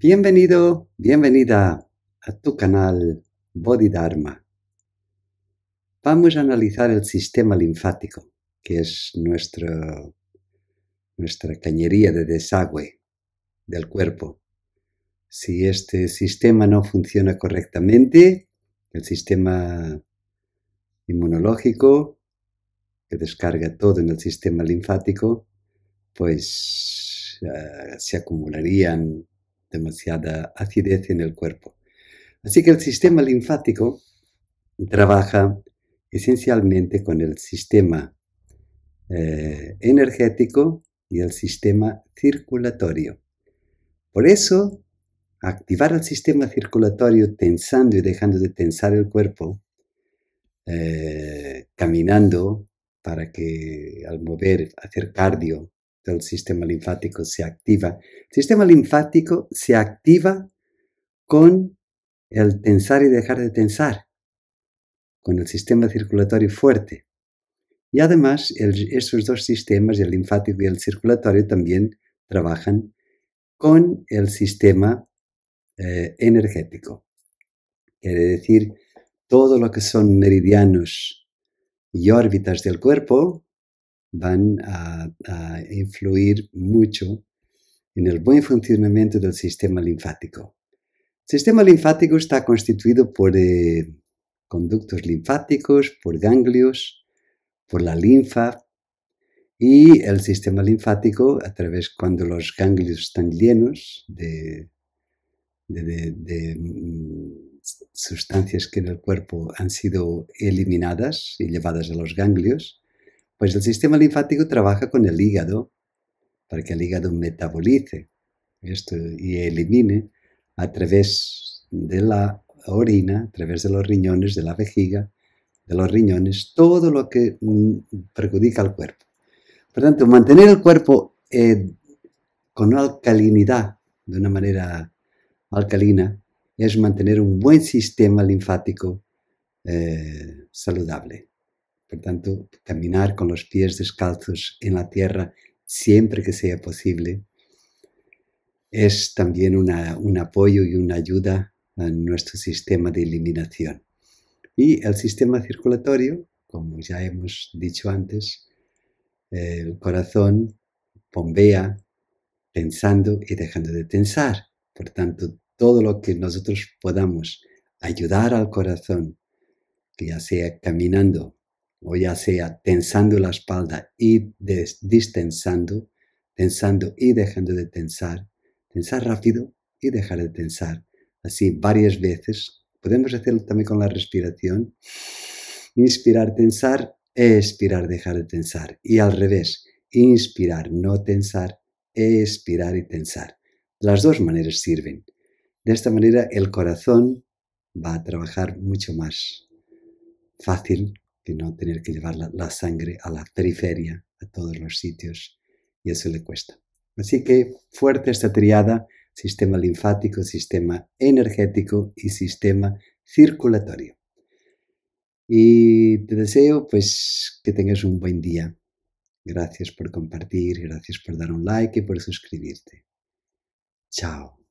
Bienvenido, bienvenida a tu canal Dharma. Vamos a analizar el sistema linfático, que es nuestro, nuestra cañería de desagüe del cuerpo. Si este sistema no funciona correctamente, el sistema inmunológico, que descarga todo en el sistema linfático, pues eh, se acumularían demasiada acidez en el cuerpo. Así que el sistema linfático trabaja esencialmente con el sistema eh, energético y el sistema circulatorio. Por eso, activar el sistema circulatorio tensando y dejando de tensar el cuerpo, eh, caminando para que al mover, hacer cardio, el sistema linfático se activa. El sistema linfático se activa con el tensar y dejar de tensar, con el sistema circulatorio fuerte. Y además, esos dos sistemas, el linfático y el circulatorio, también trabajan con el sistema eh, energético. Quiere decir, todo lo que son meridianos y órbitas del cuerpo van a, influir mucho en el buen funcionamiento del sistema linfático. El sistema linfático está constituido por eh, conductos linfáticos, por ganglios, por la linfa y el sistema linfático, a través cuando los ganglios están llenos de mm, sustancias que en el cuerpo han sido eliminadas y llevadas a los ganglios, pues el sistema linfático trabaja con el hígado para que el hígado metabolice esto y elimine a través de la orina, a través de los riñones, de la vejiga, de los riñones, todo lo que mm, perjudica al cuerpo. Por tanto, mantener el cuerpo eh, con alcalinidad, de una manera alcalina, es mantener un buen sistema linfático eh, saludable. Por tanto, caminar con los pies descalzos en la tierra siempre que sea posible es también un apoyo y una ayuda a nuestro sistema de eliminación. Y el sistema circulatorio, como ya hemos dicho antes, el corazón bombea pensando y dejando de pensar. Por tanto, todo lo que nosotros podamos ayudar al corazón, que ya sea caminando, o ya sea tensando la espalda y distensando, tensando y dejando de tensar, tensar rápido y dejar de tensar, así varias veces. Podemos hacerlo también con la respiración. Inspirar, tensar, expirar, dejar de tensar. Y al revés, inspirar, no tensar, expirar y tensar. Las dos maneras sirven. De esta manera el corazón va a trabajar mucho más fácil que no tener que llevar la, sangre a la periferia, a todos los sitios, y eso le cuesta. Así que fuerte esta triada, sistema linfático, sistema energético y sistema circulatorio. Y te deseo pues que tengas un buen día. Gracias por compartir, gracias por dar un like y por suscribirte. Chao.